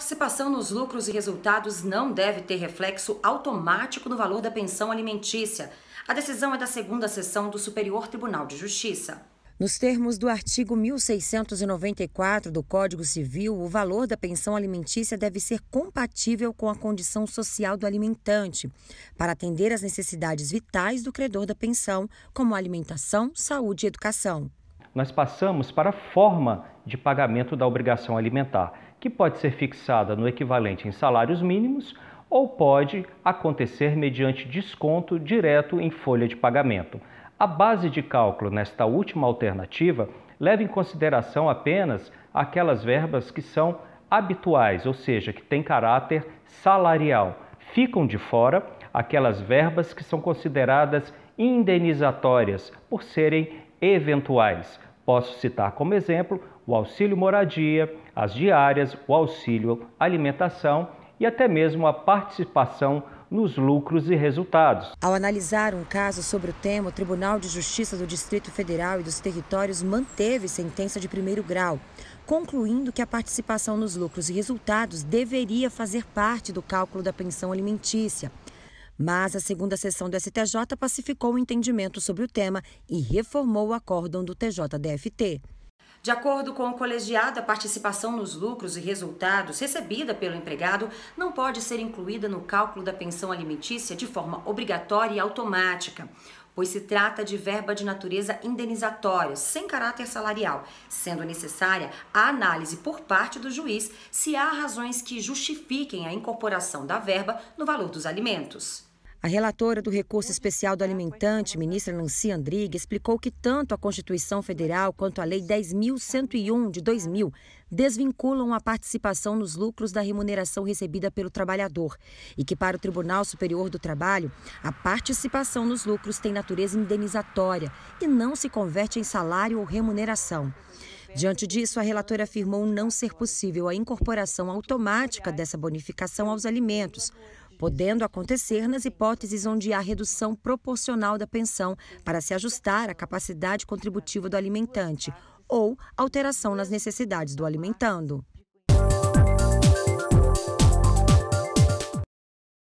participação nos lucros e resultados não deve ter reflexo automático no valor da pensão alimentícia. A decisão é da segunda sessão do Superior Tribunal de Justiça. Nos termos do artigo 1694 do Código Civil, o valor da pensão alimentícia deve ser compatível com a condição social do alimentante, para atender às necessidades vitais do credor da pensão, como alimentação, saúde e educação nós passamos para a forma de pagamento da obrigação alimentar, que pode ser fixada no equivalente em salários mínimos ou pode acontecer mediante desconto direto em folha de pagamento. A base de cálculo nesta última alternativa leva em consideração apenas aquelas verbas que são habituais, ou seja, que têm caráter salarial. Ficam de fora aquelas verbas que são consideradas indenizatórias por serem eventuais. Posso citar como exemplo o auxílio moradia, as diárias, o auxílio alimentação e até mesmo a participação nos lucros e resultados. Ao analisar um caso sobre o tema, o Tribunal de Justiça do Distrito Federal e dos Territórios manteve sentença de primeiro grau, concluindo que a participação nos lucros e resultados deveria fazer parte do cálculo da pensão alimentícia. Mas a segunda sessão do STJ pacificou o entendimento sobre o tema e reformou o acórdão do TJDFT. De acordo com o colegiado, a participação nos lucros e resultados recebida pelo empregado não pode ser incluída no cálculo da pensão alimentícia de forma obrigatória e automática, pois se trata de verba de natureza indenizatória, sem caráter salarial, sendo necessária a análise por parte do juiz se há razões que justifiquem a incorporação da verba no valor dos alimentos. A relatora do recurso especial do alimentante, ministra Nancy Andrighi, explicou que tanto a Constituição Federal quanto a Lei 10.101 de 2000 desvinculam a participação nos lucros da remuneração recebida pelo trabalhador e que, para o Tribunal Superior do Trabalho, a participação nos lucros tem natureza indenizatória e não se converte em salário ou remuneração. Diante disso, a relatora afirmou não ser possível a incorporação automática dessa bonificação aos alimentos, podendo acontecer nas hipóteses onde há redução proporcional da pensão para se ajustar à capacidade contributiva do alimentante ou alteração nas necessidades do alimentando.